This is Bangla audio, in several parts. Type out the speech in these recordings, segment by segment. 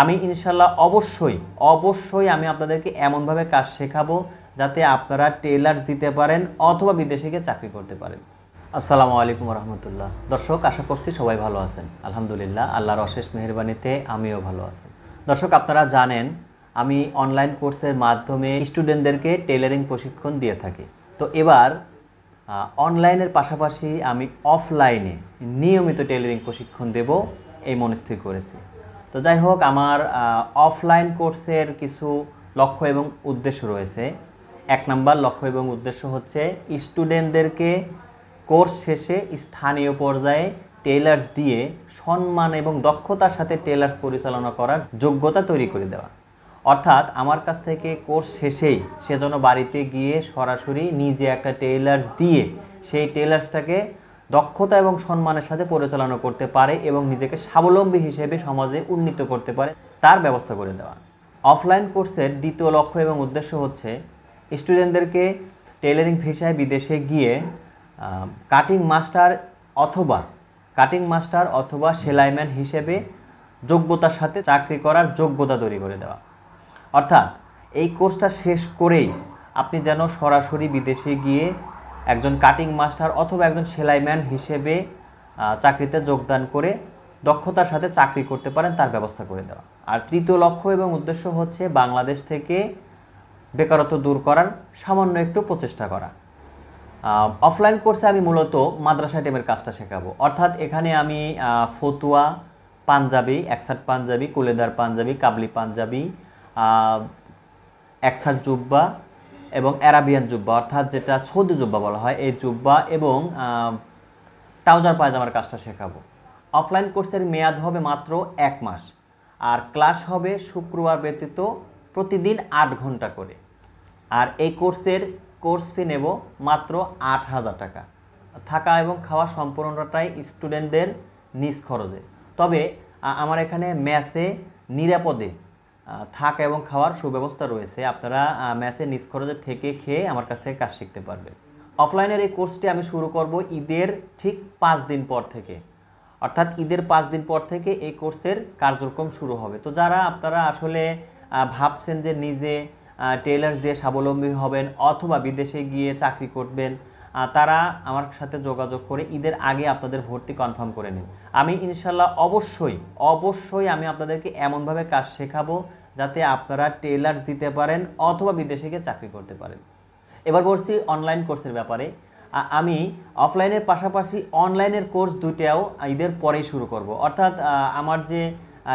আমি ইনশাল্লাহ অবশ্যই অবশ্যই আমি আপনাদেরকে এমনভাবে কাজ শেখাবো যাতে আপনারা টেলার দিতে পারেন অথবা বিদেশে গিয়ে চাকরি করতে পারেন আসসালামু আলাইকুম রহমতুল্লাহ দর্শক আশা করছি সবাই ভালো আছেন আলহামদুলিল্লাহ আল্লাহর অশেষ মেহরবানিতে আমিও ভালো আছি দর্শক আপনারা জানেন আমি অনলাইন কোর্সের মাধ্যমে স্টুডেন্টদেরকে টেলারিং প্রশিক্ষণ দিয়ে থাকি তো এবার অনলাইনের পাশাপাশি আমি অফলাইনে নিয়মিত টেলারিং প্রশিক্ষণ দেব এই মনস্থির করেছি তো যাই হোক আমার অফলাইন কোর্সের কিছু লক্ষ্য এবং উদ্দেশ্য রয়েছে এক নাম্বার লক্ষ্য এবং উদ্দেশ্য হচ্ছে স্টুডেন্টদেরকে কোর্স শেষে স্থানীয় পর্যায়ে টেলার্স দিয়ে সম্মান এবং দক্ষতার সাথে টেলার্স পরিচালনা করার যোগ্যতা তৈরি করে দেওয়া অর্থাৎ আমার কাছ থেকে কোর্স শেষেই সে যেন বাড়িতে গিয়ে সরাসরি নিজে একটা টেলার্স দিয়ে সেই টেলার্সটাকে দক্ষতা এবং সম্মানের সাথে পরিচালনা করতে পারে এবং নিজেকে স্বাবলম্বী হিসেবে সমাজে উন্নীত করতে পারে তার ব্যবস্থা করে দেওয়া অফলাইন কোর্সের দ্বিতীয় লক্ষ্য এবং উদ্দেশ্য হচ্ছে স্টুডেন্টদেরকে টেলারিং ভিসায় বিদেশে গিয়ে কাটিং মাস্টার অথবা কাটিং মাস্টার অথবা সেলাইম্যান হিসেবে যোগ্যতার সাথে চাকরি করার যোগ্যতা তৈরি করে দেওয়া অর্থাৎ এই কোর্সটা শেষ করেই আপনি যেন সরাসরি বিদেশে গিয়ে একজন কাটিং মাস্টার অথবা একজন সেলাইম্যান হিসেবে চাকরিতে যোগদান করে দক্ষতার সাথে চাকরি করতে পারেন তার ব্যবস্থা করে দেওয়া আর তৃতীয় লক্ষ্য এবং উদ্দেশ্য হচ্ছে বাংলাদেশ থেকে বেকারত্ব দূর করার সামান্য একটু প্রচেষ্টা করা অফলাইন কোর্সে আমি মূলত মাদ্রাসা টেমের কাজটা শেখাবো অর্থাৎ এখানে আমি ফতুয়া পাঞ্জাবি একসাট পাঞ্জাবি কুলেদার পাঞ্জাবি কাবলি পাঞ্জাবি একসার জুব্বা এবং অ্যারাবিয়ান জুব্বা অর্থাৎ যেটা সৌদি জুব্বা বলা হয় এই জুব্বা এবং ট্রাউজার পায়জামার কাজটা শেখাবো অফলাইন কোর্সের মেয়াদ হবে মাত্র এক মাস আর ক্লাস হবে শুক্রবার ব্যতীত প্রতিদিন আট ঘন্টা করে আর এই কোর্সের কোর্স ফি নেব মাত্র আট হাজার টাকা থাকা এবং খাওয়া সম্পূর্ণটাই স্টুডেন্টদের নিজ খরচে তবে আমার এখানে ম্যাসে নিরাপদে থাকা এবং খাওয়ার সুব্যবস্থা রয়েছে আপনারা ম্যাচে নিজ থেকে খেয়ে আমার কাছ থেকে কাজ শিখতে পারবেন অফলাইনের এই কোর্সটি আমি শুরু করব ঈদের ঠিক পাঁচ দিন পর থেকে অর্থাৎ ঈদের পাঁচ দিন পর থেকে এই কোর্সের কার্যক্রম শুরু হবে তো যারা আপনারা আসলে ভাবছেন যে নিজে টেলার্স দিয়ে স্বাবলম্বী হবেন অথবা বিদেশে গিয়ে চাকরি করবেন তারা আমার সাথে যোগাযোগ করে ঈদের আগে আপনাদের ভর্তি কনফার্ম করে নিন আমি ইনশাল্লাহ অবশ্যই অবশ্যই আমি আপনাদেরকে এমনভাবে কাজ শেখাবো যাতে আপনারা টেলার দিতে পারেন অথবা বিদেশে গিয়ে চাকরি করতে পারেন এবার বলছি অনলাইন কোর্সের ব্যাপারে আমি অফলাইনের পাশাপাশি অনলাইনের কোর্স দুইটাও ঈদের পরেই শুরু করব। অর্থাৎ আমার যে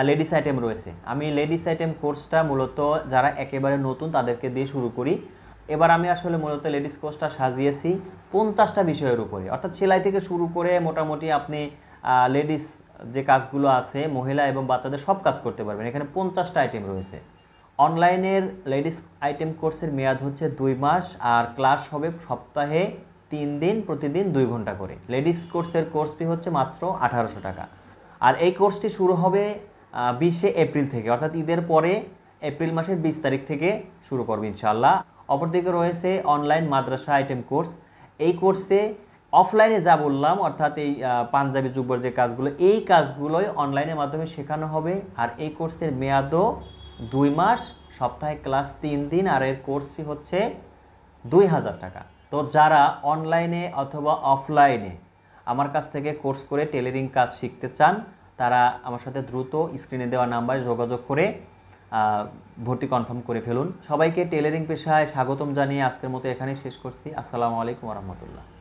লেডিস আইটেম রয়েছে আমি লেডিস আইটেম কোর্সটা মূলত যারা একেবারে নতুন তাদেরকে দিয়ে শুরু করি এবার আমি আসলে মূলত লেডিস কোর্সটা সাজিয়েছি পঞ্চাশটা বিষয়ের উপরে অর্থাৎ সেলাই থেকে শুরু করে মোটামুটি আপনি লেডিস যে কাজগুলো আছে মহিলা এবং বাচ্চাদের সব কাজ করতে পারবেন এখানে পঞ্চাশটা আইটেম রয়েছে অনলাইনের লেডিস আইটেম কোর্সের মেয়াদ হচ্ছে দুই মাস আর ক্লাস হবে সপ্তাহে তিন দিন প্রতিদিন দুই ঘন্টা করে লেডিস কোর্সের কোর্স ফি হচ্ছে মাত্র আঠারোশো টাকা আর এই কোর্সটি শুরু হবে বিশে এপ্রিল থেকে অর্থাৎ ঈদের পরে এপ্রিল মাসের বিশ তারিখ থেকে শুরু করবে ইনশাল্লাহ অপরদিকে রয়েছে অনলাইন মাদ্রাসা আইটেম কোর্স এই কোর্সে অফলাইনে যা বললাম অর্থাৎ এই পাঞ্জাবি যুবর যে কাজগুলো এই কাজগুলোই অনলাইনের মাধ্যমে শেখানো হবে আর এই কোর্সের মেয়াদও দুই মাস সপ্তাহে ক্লাস তিন দিন আর এর কোর্স ফি হচ্ছে দুই হাজার টাকা তো যারা অনলাইনে অথবা অফলাইনে আমার কাছ থেকে কোর্স করে টেলারিং কাজ শিখতে চান তারা আমার সাথে দ্রুত স্ক্রিনে দেওয়া নাম্বারে যোগাযোগ করে ভর্তি কনফার্ম করে ফেলুন সবাইকে টেলারিং পেশায় স্বাগতম জানিয়ে আজকের মতো এখানেই শেষ করছি আসসালামু আলাইকুম রহমতুল্লাহ